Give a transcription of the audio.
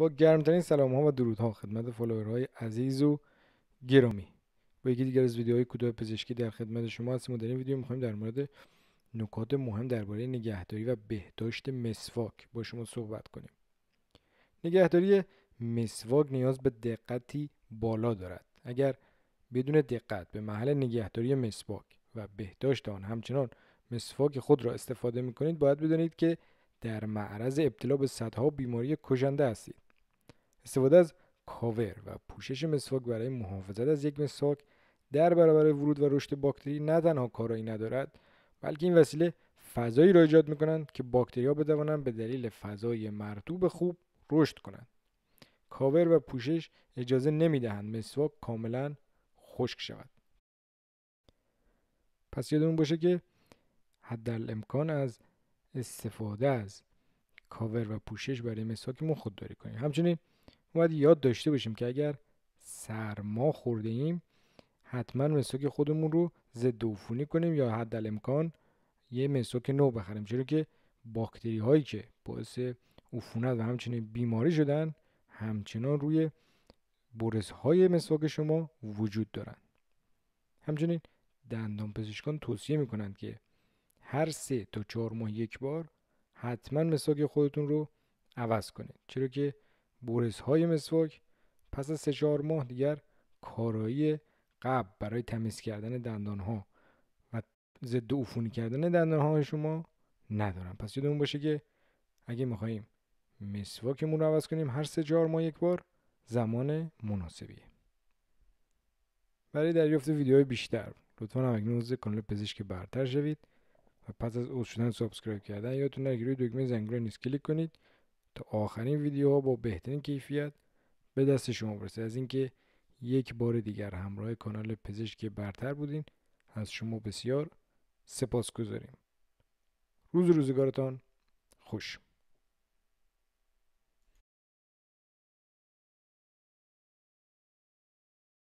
با گرمترین سلام ها و ها خدمت فالوورهای عزیز و گرامی با یکی دیگر از ویدیوهای کوتاه پزشکی در خدمت شما هستیم و در این ویدیو میخوایم در مورد نکات مهم درباره نگهداری و بهداشت مسواک با شما صحبت کنیم نگهداری مسواک نیاز به دقتی بالا دارد اگر بدون دقت به محل نگهداری مسواک و بهداشت آن همچنان مسواک خود را استفاده میکنید باید بدانید که در معرض ابتلا به صدها بیماری کشنده هستید استفاده از کاور و پوشش مسواک برای محافظت از یک مسواک در برابر ورود و رشد باکتری نه تنها کارایی ندارد بلکه این وسیله فضایی را ایجاد میکنند که ها بتوانند به دلیل فضای مرتوب خوب رشد کنند کاور و پوشش اجازه نمیدهند مسواک کاملا خشک شود پس یادمون باشه که حد در امکان از استفاده از کاور و پوشش برای مسواکمون خودداری کنیم همچنین باید یاد داشته باشیم که اگر سرما خورده ایم حتما مسواک خودمون رو ضد عفونی کنیم یا حد امکان یه مسواک نو بخریم چرا که باکتری هایی که باعث عفونت و همچنین بیماری شدن همچنان روی برس های مسواک شما وجود دارن همچنین دندان پزشکان توصیه می کنند که هر سه تا چهار ماه یک بار حتما مسواک خودتون رو عوض کنید چرا که برس های مسواک پس از سه چهار ماه دیگر کارایی قبل برای تمیز کردن دندان ها و ضد عفونی کردن دندان های شما ندارن پس یادمون باشه که اگه میخواییم مسواکمون رو عوض کنیم هر سه چهار ماه یک بار زمان مناسبیه برای دریافت ویدیوهای بیشتر لطفا هم عضو کانال پزشک برتر شوید و پس از اوز شدن سابسکرایب کردن یادتون نگیرید دکمه زنگوله نیست کلیک کنید آخرین آخرین ویدیوها با بهترین کیفیت به دست شما برسه از اینکه یک بار دیگر همراه کانال پزشک برتر بودین از شما بسیار سپاس گذاریم روز روزگارتان خوش